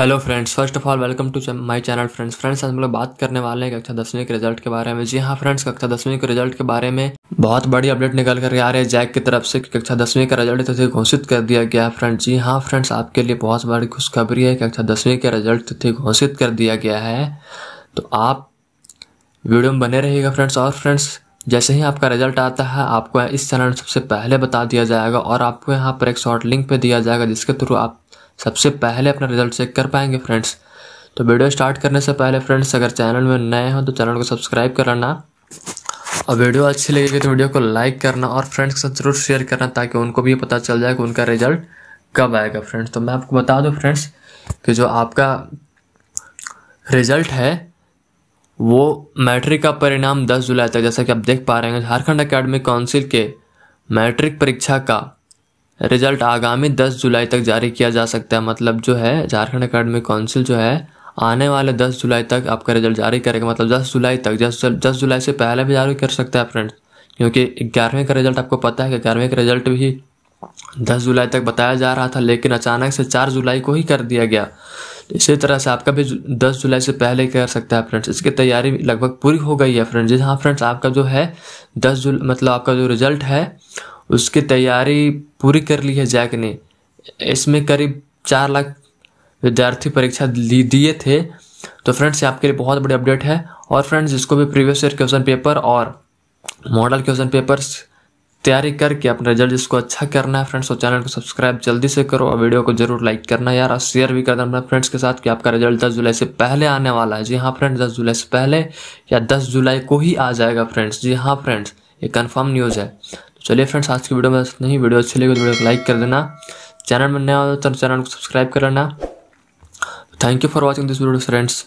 hello friends first of all welcome to my channel friends friends आज हम लोग बात करने वाले हैं कक्षा दसवीं के रिजल्ट के बारे में जी हाँ फ्रेंड्स कक्षा दसवीं के रिजल्ट के बारे में बहुत बड़ी अपडेट निकल कर आ रही है जैक की तरफ से कक्षा दसवीं का रिजल्ट तिथि तो घोषित कर दिया गया है फ्रेंड्स जी हाँ फ्रेंड्स आपके लिए बहुत बड़ी खुशखबरी है कक्षा दसवीं का रिजल्ट तिथि घोषित कर दिया गया है तो आप वीडियो में बने रहिएगा फ्रेंड्स और फ्रेंड्स जैसे ही आपका रिजल्ट आता है आपको इस चैनल सबसे पहले बता दिया जाएगा और आपको यहाँ पर एक शॉर्ट लिंक पर दिया जाएगा जिसके थ्रू आप सबसे पहले अपना रिजल्ट चेक कर पाएंगे फ्रेंड्स तो वीडियो स्टार्ट करने से पहले फ्रेंड्स अगर चैनल में नए हों तो चैनल को सब्सक्राइब करना और वीडियो अच्छी लगेगी तो वीडियो को लाइक करना और फ्रेंड्स के साथ जरूर शेयर करना ताकि उनको भी पता चल जाए कि उनका रिजल्ट कब आएगा फ्रेंड्स तो मैं आपको बता दूँ फ्रेंड्स कि जो आपका रिजल्ट है वो मैट्रिक का परिणाम 10 जुलाई तक जैसा कि आप देख पा रहे हैं झारखंड अकेडमिक काउंसिल के मैट्रिक परीक्षा का रिजल्ट आगामी 10 जुलाई तक जारी किया जा सकता है मतलब जो है झारखंड अकेडमिक काउंसिल जो है आने वाले 10 जुलाई तक आपका रिजल्ट जारी करेगा मतलब 10 जुलाई तक 10 10 जुलाई से पहले भी जारी कर सकता है फ्रेंड्स क्योंकि ग्यारहवीं का रिजल्ट आपको पता है कि ग्यारहवीं का रिजल्ट भी 10 जुलाई तक बताया जा रहा था लेकिन अचानक से 4 जुलाई को ही कर दिया गया तो इसी तरह से आपका भी 10 जुलाई से पहले कर सकता है फ्रेंड्स इसकी तैयारी लगभग पूरी हो गई है फ्रेंड्स जी हाँ फ्रेंड्स आपका जो है 10 जुल मतलब आपका जो रिजल्ट है उसकी तैयारी पूरी कर ली है जैक ने इसमें करीब चार लाख विद्यार्थी परीक्षा दिए थे तो फ्रेंड्स ये आपके लिए बहुत बड़ी अपडेट है और फ्रेंड्स जिसको भी प्रीवियस ईयर क्वेश्चन पेपर और मॉडल क्वेश्चन पेपर तैयारी करके अपना रिजल्ट जिसको अच्छा करना है फ्रेंड्स और तो चैनल को सब्सक्राइब जल्दी से करो और वीडियो को जरूर लाइक करना यार और शेयर भी कर देना अपने फ्रेंड्स के साथ कि आपका रिजल्ट 10 जुलाई से पहले आने वाला है जी हाँ फ्रेंड्स 10 जुलाई से पहले या 10 जुलाई को ही आ जाएगा फ्रेंड्स जी हाँ फ्रेंड्स ये कन्फर्म न्यूज़ है चलिए फ्रेंड्स आज की वीडियो में नहीं वीडियो अच्छी लगी तो वीडियो को लाइक कर देना चैनल में नया हो तो चैनल को सब्सक्राइब कर लेना thank you for watching this video friends